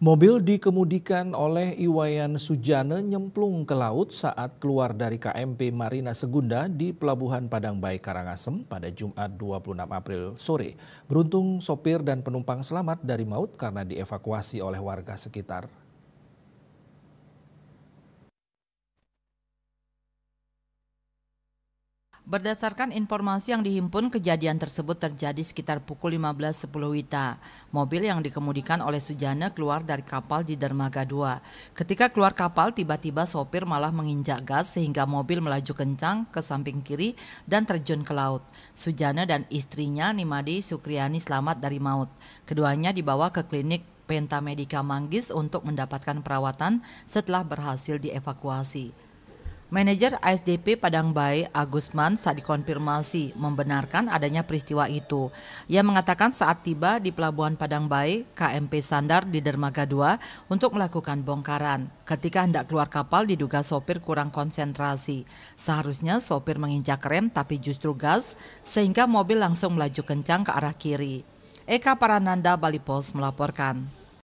Mobil dikemudikan oleh Iwayan Sujana nyemplung ke laut saat keluar dari KMP Marina Segunda di Pelabuhan Padang Bayi Karangasem pada Jumat 26 April sore. Beruntung sopir dan penumpang selamat dari maut karena dievakuasi oleh warga sekitar. Berdasarkan informasi yang dihimpun, kejadian tersebut terjadi sekitar pukul 15.10 Wita. Mobil yang dikemudikan oleh Sujana keluar dari kapal di Dermaga 2. Ketika keluar kapal, tiba-tiba sopir malah menginjak gas sehingga mobil melaju kencang ke samping kiri dan terjun ke laut. Sujana dan istrinya Nimadi Sukriani selamat dari maut. Keduanya dibawa ke klinik Penta Medica Manggis untuk mendapatkan perawatan setelah berhasil dievakuasi. Manajer ASDP Padang Bay Agusman saat dikonfirmasi membenarkan adanya peristiwa itu. Ia mengatakan saat tiba di Pelabuhan Padang Bay, KMP Sandar di Dermaga 2 untuk melakukan bongkaran. Ketika hendak keluar kapal diduga sopir kurang konsentrasi. Seharusnya sopir menginjak rem tapi justru gas sehingga mobil langsung melaju kencang ke arah kiri. Eka Parananda Bali Pos melaporkan.